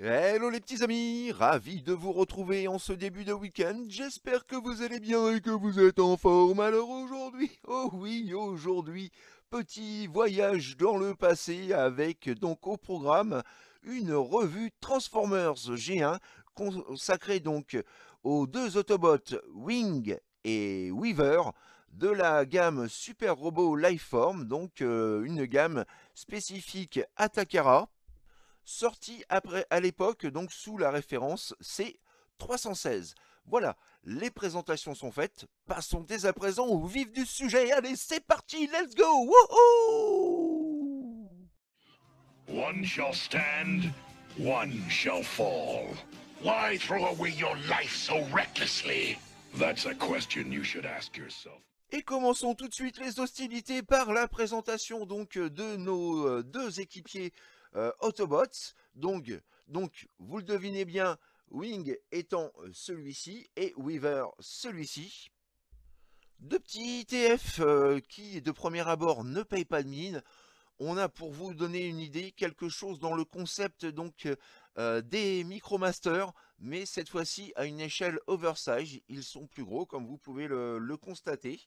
Hello les petits amis, ravi de vous retrouver en ce début de week-end, j'espère que vous allez bien et que vous êtes en forme. Alors aujourd'hui, oh oui, aujourd'hui, petit voyage dans le passé avec donc au programme une revue Transformers G1 consacrée donc aux deux Autobots Wing et Weaver de la gamme Super Robot Lifeform, donc euh, une gamme spécifique à Takara sorti après, à l'époque, donc sous la référence C316. Voilà, les présentations sont faites, passons dès à présent au vif du sujet, allez c'est parti, let's go, Et commençons tout de suite les hostilités par la présentation donc de nos euh, deux équipiers euh, Autobots. Donc, donc, vous le devinez bien, Wing étant euh, celui-ci et Weaver celui-ci. Deux petits e tf euh, qui, de premier abord, ne payent pas de mine. On a pour vous donner une idée, quelque chose dans le concept donc des Micromasters, mais cette fois-ci à une échelle oversize. Ils sont plus gros, comme vous pouvez le, constater.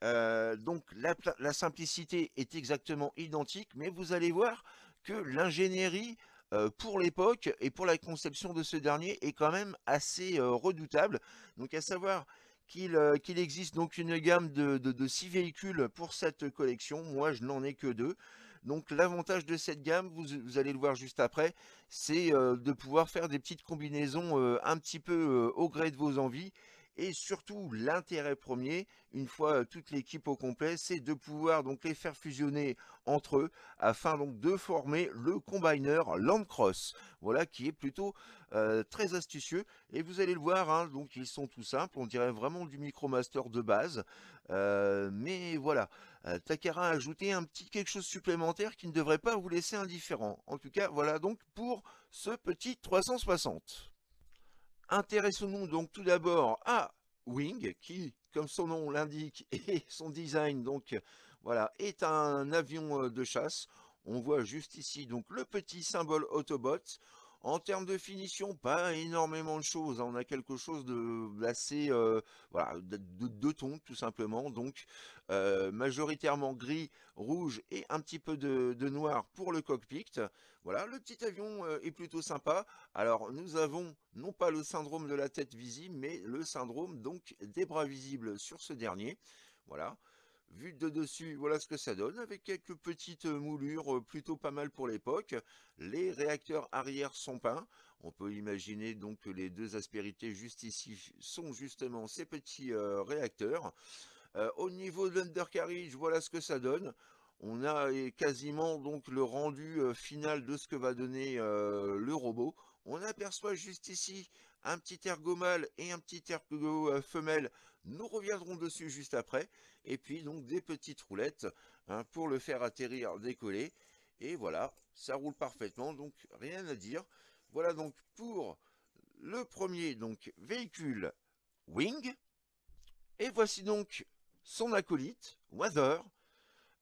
donc la, simplicité est exactement identique, mais vous allez voir, que l'ingénierie euh, pour l'époque et pour la conception de ce dernier est quand même assez euh, redoutable. Donc à savoir qu'il euh, qu'il existe donc une gamme de, de, véhicules pour cette collection, moi je n'en ai que deux. Donc l'avantage de cette gamme, vous, allez le voir juste après, c'est de pouvoir faire des petites combinaisons un petit peu au gré de vos envies et surtout, l'intérêt premier, une fois euh, toute l'équipe au complet, c'est de pouvoir donc les faire fusionner entre eux afin donc de former le combiner Landcross. Voilà qui est plutôt euh, très astucieux. Et vous allez le voir, hein, donc ils sont tout simples. On dirait vraiment du Micromaster de base. Euh, mais voilà, Takara a ajouté un petit quelque chose supplémentaire qui ne devrait pas vous laisser indifférent. En tout cas, voilà donc pour ce petit 360. Intéressons-nous donc tout d'abord à Wing, qui, comme son nom l'indique, et son design, donc voilà, est un avion euh, de chasse. On voit juste ici donc le petit symbole Autobot. En termes de finition, pas énormément de choses. Hein. On a quelque chose de assez, euh, voilà, de deux tons tout simplement. Donc euh, majoritairement gris, rouge et un petit peu de, noir pour le cockpit. Voilà, le petit avion euh, est plutôt sympa. Alors nous avons non pas le syndrome de la tête visible, mais le syndrome donc des bras visibles sur ce dernier. Voilà. Vu de dessus, voilà ce que ça donne, avec quelques petites euh, moulures euh, plutôt pas mal pour l'époque. Les réacteurs arrière sont peints. On peut imaginer donc que les deux aspérités juste ici sont justement ces petits euh, réacteurs. au niveau de l'undercarriage, voilà ce que ça donne. On a quasiment donc le rendu final de ce que va donner le robot aperçoit juste ici un petit ergomale mâle et un petit ergo euh, femelle. Nous reviendrons dessus juste après. Et puis donc des petites roulettes hein, pour le faire atterrir, décoller. Et voilà, ça roule parfaitement, donc rien à dire. Voilà donc pour le premier donc véhicule Wing. Et voici donc son acolyte, Weather,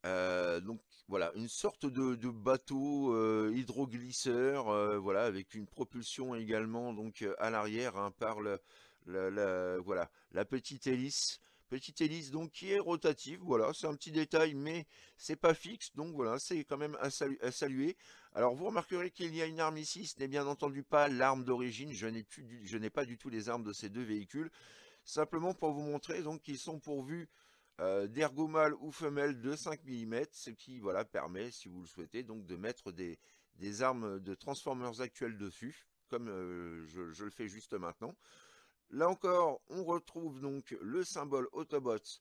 euh, donc voilà, une sorte de, bateau euh, hydroglisseur, euh, voilà, avec une propulsion également donc à l'arrière hein, par voilà, la petite hélice. Petite hélice donc qui est rotative, voilà, c'est un petit détail, mais c'est pas fixe, donc voilà, c'est quand même à, à, saluer. Alors vous remarquerez qu'il y a une arme ici, ce n'est bien entendu pas l'arme d'origine, je n'ai pas du tout les armes de ces deux véhicules, simplement pour vous montrer donc qu'ils sont pourvus D'ergo mâle ou femelle de 5 mm, ce qui voilà, permet, si vous le souhaitez, donc de mettre des, armes de Transformers actuels dessus, comme je, le fais juste maintenant. Là encore, on retrouve donc le symbole Autobots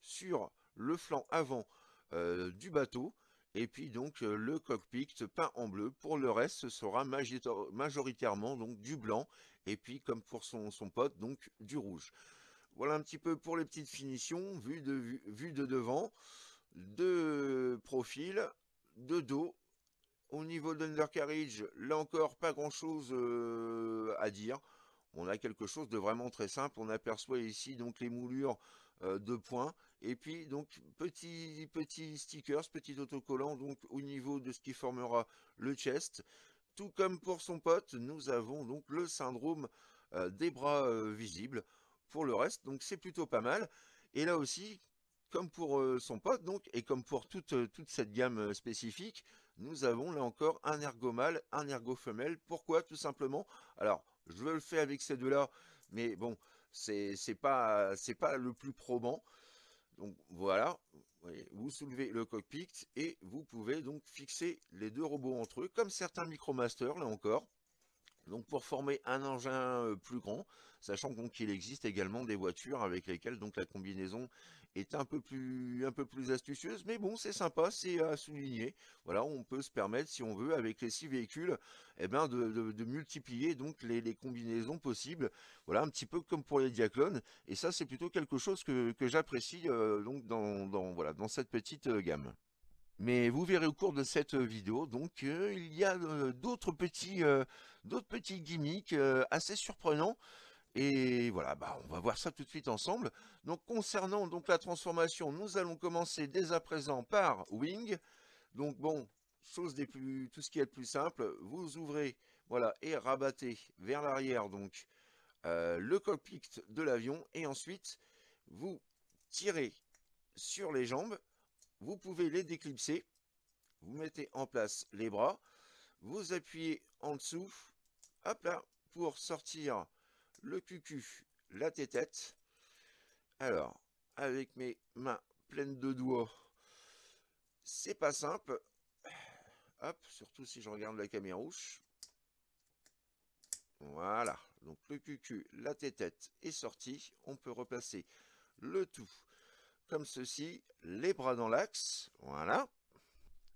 sur le flanc avant du bateau, et puis donc le cockpit peint en bleu. Pour le reste, ce sera majoritairement donc du blanc, et puis comme pour son, son pote, donc du rouge. Voilà un petit peu pour les petites finitions, vue de, vue, de devant, de profil, de dos. Au niveau de l'undercarriage, là encore, pas grand-chose euh, à dire. On a quelque chose de vraiment très simple. On aperçoit ici donc les moulures euh, de points. Et puis, donc, petits petits stickers, petit autocollant, donc, au niveau de ce qui formera le chest. Tout comme pour son pote, nous avons donc le syndrome euh, des bras visibles pour le reste, donc c'est plutôt pas mal. Et là aussi, comme pour euh, son pote, donc, et comme pour toute, euh, toute cette gamme euh, spécifique, nous avons là encore un ergo mâle, un ergo femelle. Pourquoi Tout simplement, alors, je veux le faire avec ces deux-là, mais bon, c'est pas, pas le plus probant. Donc voilà, vous soulevez le cockpit et vous pouvez donc fixer les deux robots entre eux, comme certains Masters là encore. Donc pour former un engin plus grand, sachant qu'il existe également des voitures avec lesquelles donc la combinaison est un peu plus, un peu plus astucieuse, mais bon c'est sympa, c'est à souligner. Voilà, on peut se permettre si on veut avec les six véhicules, eh ben, de, multiplier donc les, combinaisons possibles. Voilà un petit peu comme pour les diaclones, et ça c'est plutôt quelque chose que, j'apprécie donc dans, voilà dans cette petite gamme. Mais vous verrez au cours de cette vidéo, donc il y a d'autres petits, d'autres petits gimmicks euh, assez surprenants. Et voilà, bah, on va voir ça tout de suite ensemble. Donc concernant donc la transformation, nous allons commencer dès à présent par Wing. Donc bon, chose des plus, tout ce qui est le plus simple, vous ouvrez, voilà, et rabattez vers l'arrière donc euh, le cockpit de l'avion. Et ensuite, vous tirez sur les jambes, vous pouvez les déclipser, vous mettez en place les bras, vous appuyez en dessous hop là, pour sortir le cucu, la tête. Alors, avec mes mains pleines de doigts, c'est pas simple. Hop, surtout si je regarde la caméra rouge. Voilà, donc le cucu, la tête est sorti. On peut replacer le tout comme ceci, les bras dans l'axe, voilà.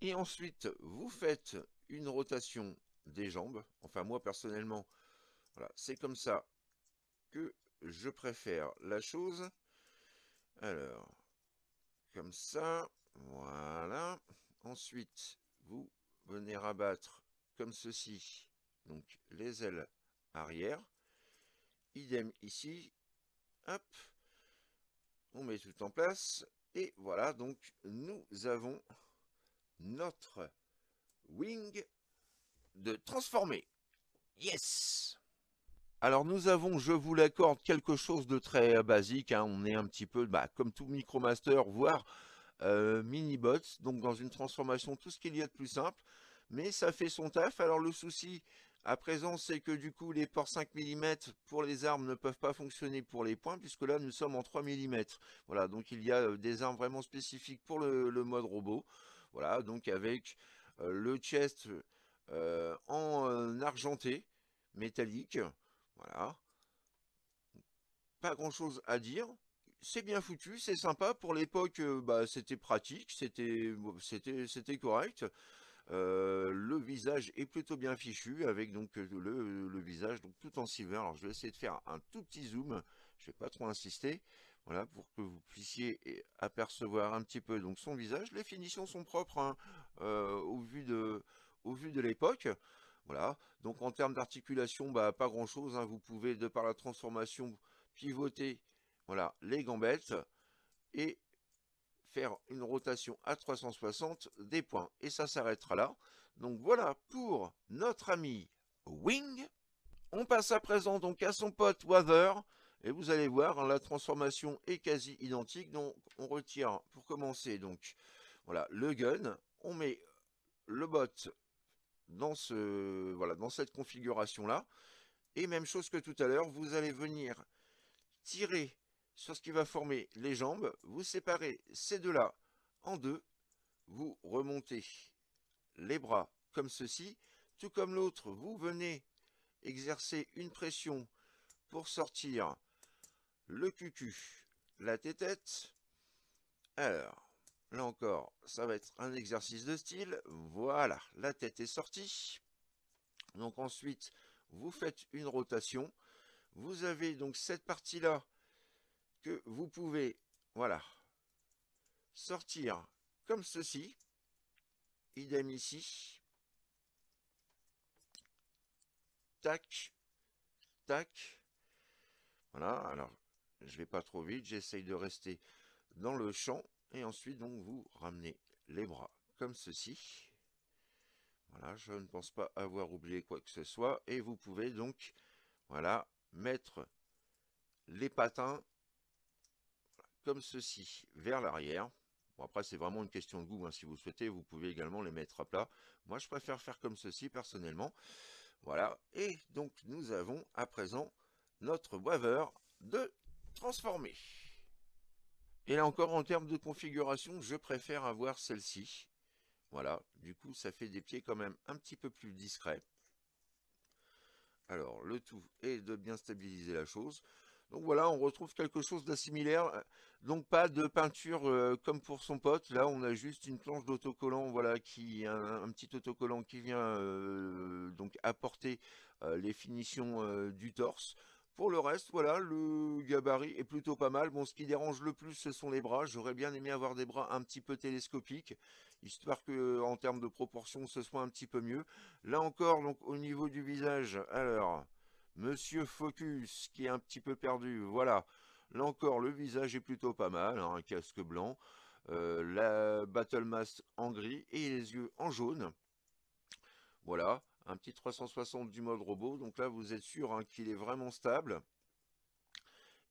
Et ensuite, vous faites une rotation des jambes. Enfin, moi, personnellement, voilà, c'est comme ça que je préfère la chose. Alors, comme ça, voilà. Ensuite, vous venez rabattre comme ceci, donc les ailes arrière. Idem ici, hop, on met tout en place. Et voilà, donc nous avons notre wing de transformer. Yes alors nous avons, je vous l'accorde, quelque chose de très euh, basique. Hein. On est un petit peu, bah, comme tout Micromaster, voire euh, Minibot. Donc dans une transformation, tout ce qu'il y a de plus simple. Mais ça fait son taf. Alors le souci à présent, c'est que du coup, les ports 5 mm pour les armes ne peuvent pas fonctionner pour les points, puisque là, nous sommes en 3 mm. Voilà, donc il y a euh, des armes vraiment spécifiques pour le, mode robot. Voilà, donc avec euh, le chest euh, en euh, argenté, métallique. Voilà. Pas grand chose à dire. C'est bien foutu, c'est sympa. Pour l'époque, euh, bah, c'était pratique, c'était correct. le visage est plutôt bien fichu avec donc le, visage donc tout en silver. Alors je vais essayer de faire un tout petit zoom, je vais pas trop insister, voilà pour que vous puissiez apercevoir un petit peu donc son visage. Les finitions sont propres hein. au vu de au vu de l'époque. Voilà. Donc en termes d'articulation, bah, pas grand chose. Hein. Vous pouvez, de par la transformation, pivoter voilà, les gambettes et faire une rotation à 360 des points. Et ça s'arrêtera là. Donc voilà pour notre ami Wing. On passe à présent donc à son pote wather Et vous allez voir, hein, la transformation est quasi identique. Donc on retire pour commencer donc voilà le gun. On met le bot dans, ce, voilà, dans cette configuration-là. Et même chose que tout à l'heure, vous allez venir tirer sur ce qui va former les jambes, vous séparez ces deux-là en deux, vous remontez les bras comme ceci, tout comme l'autre, vous venez exercer une pression pour sortir le cucu, la tête Alors, Là encore, ça va être un exercice de style. Voilà, la tête est sortie. Donc ensuite, vous faites une rotation. Vous avez donc cette partie-là que vous pouvez, voilà, sortir comme ceci. Idem ici. Tac, tac. Voilà, alors je vais pas trop vite, j'essaye de rester dans le champ. Et ensuite, donc, vous ramenez les bras comme ceci. Voilà, je ne pense pas avoir oublié quoi que ce soit. Et vous pouvez donc, voilà, mettre les patins comme ceci vers l'arrière. Bon, après, c'est vraiment une question de goût. Hein. Si vous souhaitez, vous pouvez également les mettre à plat. Moi, je préfère faire comme ceci, personnellement. Voilà. Et donc, nous avons à présent notre boiveur de transformer. Et là encore, en termes de configuration, je préfère avoir celle-ci. Voilà, du coup, ça fait des pieds quand même un petit peu plus discrets. Alors, le tout est de bien stabiliser la chose. Donc voilà, on retrouve quelque chose d'assimilaire. Donc pas de peinture euh, comme pour son pote. Là, on a juste une planche d'autocollant, voilà, qui un, petit autocollant qui vient euh, donc apporter euh, les finitions du torse. Pour le reste, voilà, le gabarit est plutôt pas mal. Bon, ce qui dérange le plus, ce sont les bras. J'aurais bien aimé avoir des bras un petit peu télescopiques, histoire que, en termes de proportion, ce soit un petit peu mieux. Là encore, donc au niveau du visage, alors, Monsieur Focus, qui est un petit peu perdu, voilà. Là encore, le visage est plutôt pas mal, hein, un casque blanc, euh, la Battle Mask en gris et les yeux en jaune. Voilà un petit 360 du mode robot. Donc là, vous êtes sûr hein, qu'il est vraiment stable.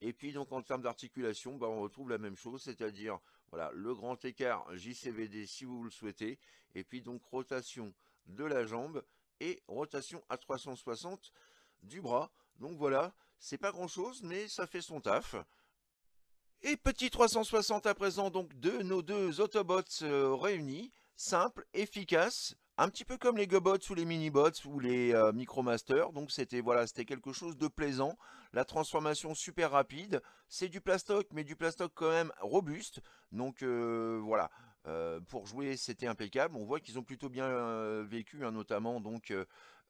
Et puis donc en termes d'articulation, bah, on retrouve la même chose, c'est-à-dire voilà le grand écart JCVD si vous le souhaitez, et puis donc rotation de la jambe et rotation à 360 du bras. Donc voilà, c'est pas grand-chose, mais ça fait son taf. Et petit 360 à présent donc de nos deux Autobots euh, réunis, simple, efficace, un petit peu comme les Gobots ou les Minibots ou les euh, Micromasters, donc c'était voilà, c'était quelque chose de plaisant. La transformation super rapide, c'est du plastoc, mais du plastoc quand même robuste. Donc euh, voilà, euh, pour jouer c'était impeccable. On voit qu'ils ont plutôt bien vécu, hein, notamment donc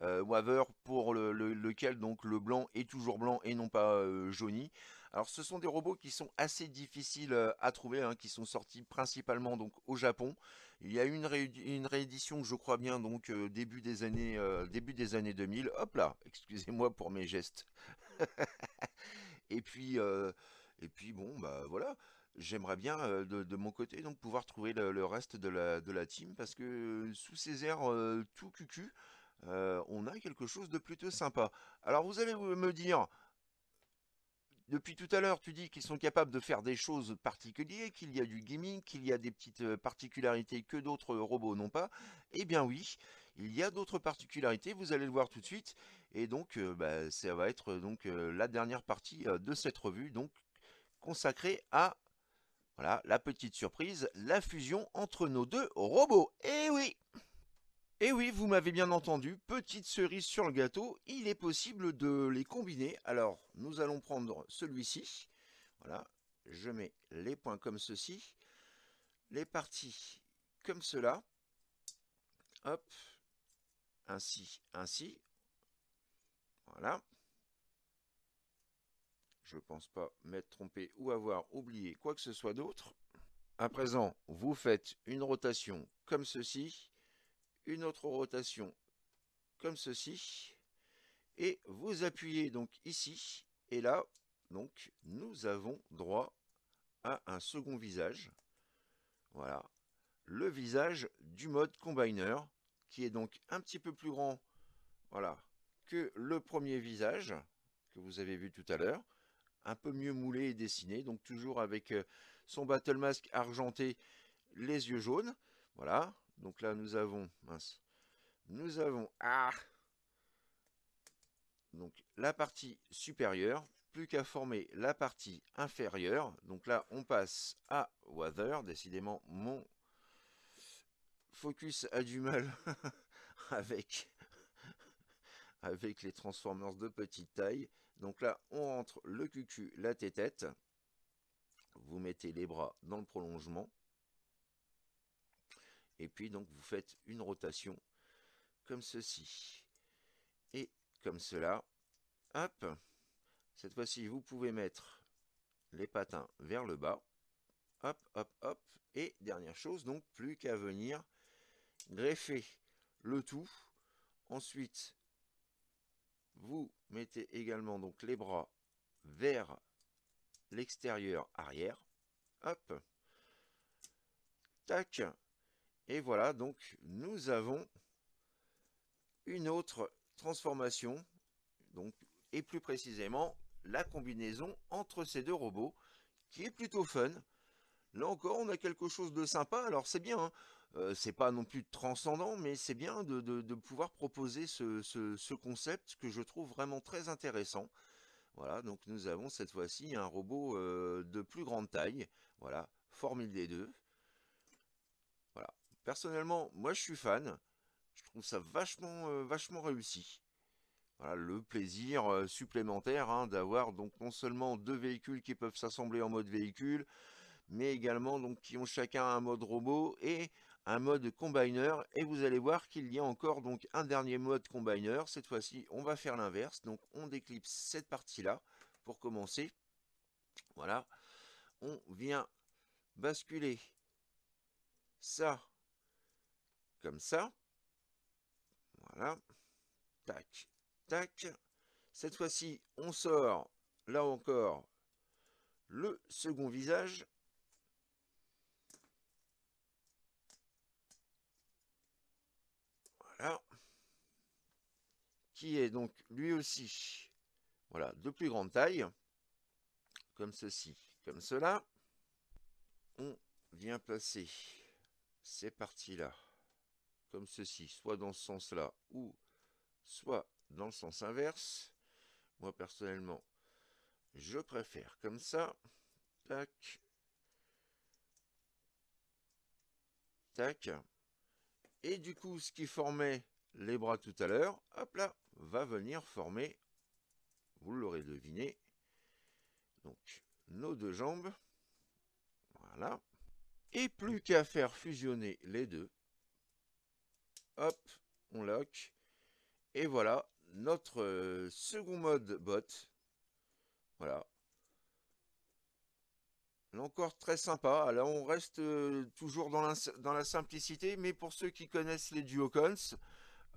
Waver pour lequel donc le blanc est toujours blanc et non pas jauni. Alors ce sont des robots qui sont assez difficiles à trouver, hein, qui sont sortis principalement donc au Japon. Il y a une, réédition je crois bien, donc euh, début, des années, euh, début des années 2000. Hop là, excusez-moi pour mes gestes. et, puis, euh, et puis, bon, bah voilà. J'aimerais bien, de, mon côté, donc pouvoir trouver le, reste de la, de la, team, parce que sous ces airs tout cucu, on a quelque chose de plutôt sympa. Alors vous allez me dire, depuis tout à l'heure, tu dis qu'ils sont capables de faire des choses particulières, qu'il y a du gaming, qu'il y a des petites euh, particularités que d'autres euh, robots n'ont pas. Eh bien oui, il y a d'autres particularités, vous allez le voir tout de suite. Et donc, euh, bah, ça va être donc la dernière partie de cette revue, donc consacrée à voilà, la petite surprise, la fusion entre nos deux robots. Eh oui et eh oui, vous m'avez bien entendu, petite cerise sur le gâteau, il est possible de les combiner. Alors, nous allons prendre celui-ci. Voilà, je mets les points comme ceci, les parties comme cela. Hop, ainsi, ainsi. Voilà. Je ne pense pas m'être trompé ou avoir oublié quoi que ce soit d'autre. À présent, vous faites une rotation comme ceci une autre rotation comme ceci et vous appuyez donc ici et là donc nous avons droit à un second visage voilà le visage du mode combiner qui est donc un petit peu plus grand voilà que le premier visage que vous avez vu tout à l'heure un peu mieux moulé et dessiné donc toujours avec euh, son battle mask argenté les yeux jaunes voilà donc là, nous avons, mince, nous avons, donc la partie supérieure, plus qu'à former la partie inférieure. Donc là, on passe à Weather. Décidément, mon focus a du mal avec, avec les Transformers de petite taille. Donc là, on rentre le cucu, la tête-tête. Vous mettez les bras dans le prolongement. Et puis donc vous faites une rotation comme ceci. Et comme cela. Hop Cette fois-ci, vous pouvez mettre les patins vers le bas. Hop, hop, hop. Et dernière chose, donc plus qu'à venir greffer le tout. Ensuite, vous mettez également donc les bras vers l'extérieur arrière. Hop. Tac. Et voilà, donc nous avons une autre transformation, donc, et plus précisément la combinaison entre ces deux robots, qui est plutôt fun. Là encore, on a quelque chose de sympa, alors c'est bien, hein. euh, c'est pas non plus transcendant, mais c'est bien de, pouvoir proposer ce, concept que je trouve vraiment très intéressant. Voilà, donc nous avons cette fois-ci un robot euh, de plus grande taille, voilà, Formule des 2 Personnellement, moi je suis fan. Je trouve ça vachement, euh, vachement réussi. Voilà, le plaisir euh, supplémentaire hein, d'avoir donc non seulement deux véhicules qui peuvent s'assembler en mode véhicule, mais également donc qui ont chacun un mode robot et un mode combiner et vous allez voir qu'il y a encore donc un dernier mode combiner cette fois-ci on va faire l'inverse donc on déclipse cette partie là pour commencer voilà on vient basculer ça ça. Voilà. Tac, tac. Cette fois-ci, on sort, là encore, le second visage. Voilà. Qui est donc lui aussi, voilà, de plus grande taille. Comme ceci, comme cela. On vient placer ces parties-là comme ceci, soit dans ce sens-là, ou soit dans le sens inverse. Moi, personnellement, je préfère comme ça. Tac. Tac. Et du coup, ce qui formait les bras tout à l'heure, hop là, va venir former, vous l'aurez deviné, donc nos deux jambes. Voilà. Et plus qu'à faire fusionner les deux Hop, on lock. Et voilà, notre euh, second mode bot. Voilà. encore, très sympa. Ah, là, on reste euh, toujours dans la, dans la, simplicité, mais pour ceux qui connaissent les duocons,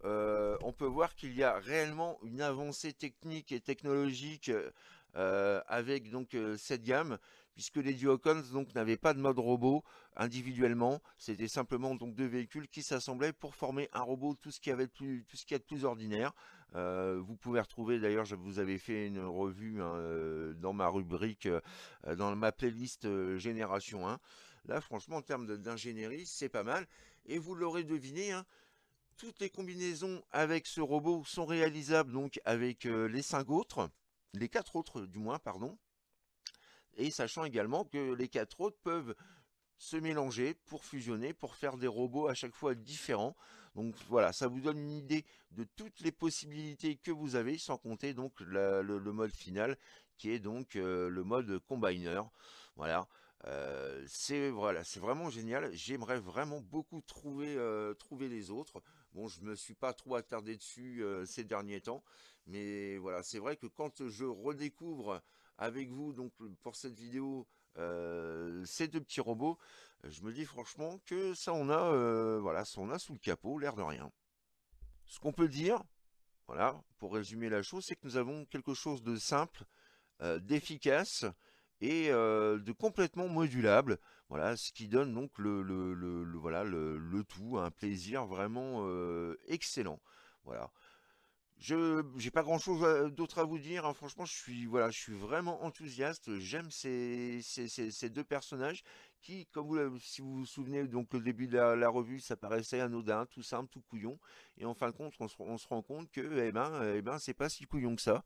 euh, on peut voir qu'il y a réellement une avancée technique et technologique avec donc cette gamme puisque les Duocons donc n'avaient pas de mode robot individuellement, c'était simplement donc deux véhicules qui s'assemblaient pour former un robot, tout ce qui avait plus, tout ce qui est de plus ordinaire. Euh, vous pouvez retrouver d'ailleurs, je vous avais fait une revue hein, euh, dans ma rubrique, euh, dans ma playlist Génération 1. Là, franchement, en termes d'ingénierie, c'est pas mal. Et vous l'aurez deviné, hein, toutes les combinaisons avec ce robot sont réalisables donc avec les cinq autres, les quatre autres du moins, pardon et sachant également que les quatre autres peuvent se mélanger pour fusionner, pour faire des robots à chaque fois différents. Donc voilà, ça vous donne une idée de toutes les possibilités que vous avez, sans compter donc le, mode final, qui est donc euh, le mode combiner. Voilà. Euh, c'est voilà, c'est vraiment génial. J'aimerais vraiment beaucoup trouver euh, trouver les autres. Bon, je me suis pas trop attardé dessus ces derniers temps, mais voilà, c'est vrai que quand je redécouvre avec vous donc pour cette vidéo euh, ces deux petits robots, je me dis franchement que ça on a euh, voilà, ça on a sous le capot, l'air de rien. Ce qu'on peut dire, voilà, pour résumer la chose, c'est que nous avons quelque chose de simple, euh, d'efficace et de complètement modulable. Voilà, ce qui donne donc le, le, le, le voilà, le, tout, un plaisir vraiment excellent. Voilà. Je j'ai pas grand chose d'autre à vous dire. Hein. Franchement, je suis voilà, je suis vraiment enthousiaste. J'aime ces, deux personnages qui, comme vous, si vous vous souvenez, donc le début de la, revue, ça paraissait anodin, tout simple, tout couillon. Et en fin de compte, on se, rend compte que eh ben, eh ben, c'est pas si couillon que ça.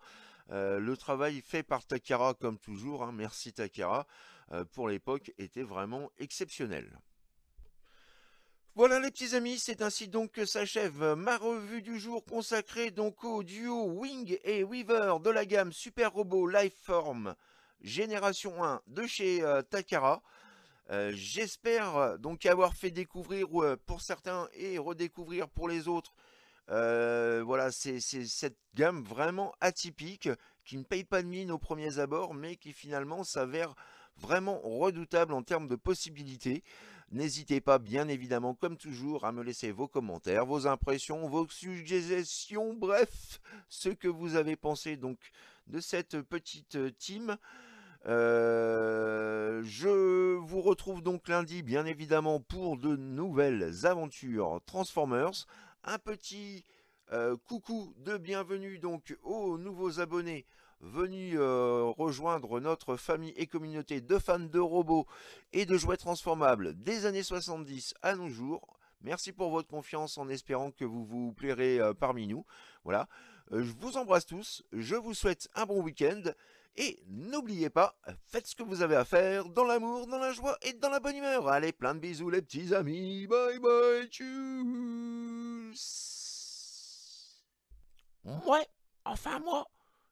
Euh, le travail fait par Takara, comme toujours, hein. merci Takara, euh, pour l'époque, était vraiment exceptionnel. Voilà les petits amis, c'est ainsi donc que s'achève euh, ma revue du jour consacrée donc au duo Wing et Weaver de la gamme Super Robot Lifeform Génération 1 de chez euh, Takara. Euh, j'espère donc avoir fait découvrir pour certains et redécouvrir pour les autres voilà, c'est cette gamme vraiment atypique qui ne paye pas de mine aux premiers abords, mais qui finalement s'avère vraiment redoutable en termes de possibilités. N'hésitez pas bien évidemment comme toujours à me laisser vos commentaires, vos impressions, vos suggestions, bref, ce que vous avez pensé donc de cette petite euh, team. Euh, je vous retrouve donc lundi bien évidemment pour de nouvelles aventures Transformers. Un petit euh, coucou de bienvenue donc aux nouveaux abonnés venu euh, rejoindre notre famille et communauté de fans de robots et de jouets transformables des années 70 à nos jours. Merci pour votre confiance en espérant que vous vous plairez euh, parmi nous. Voilà, euh, je vous embrasse tous, je vous souhaite un bon week-end et n'oubliez pas, faites ce que vous avez à faire dans l'amour, dans la joie et dans la bonne humeur. Allez, plein de bisous les petits amis, bye bye, tchuss Ouais, enfin moi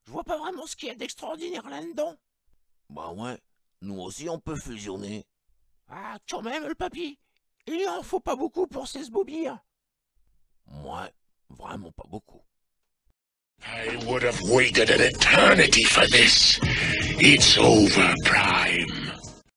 je vois pas vraiment ce qu'il y a d'extraordinaire là-dedans. Bah ouais, nous aussi on peut fusionner. Ah, quand même, le papy Il en faut pas beaucoup pour bobir. Ouais, vraiment pas beaucoup. I would have waited an eternity for this. It's over, Prime.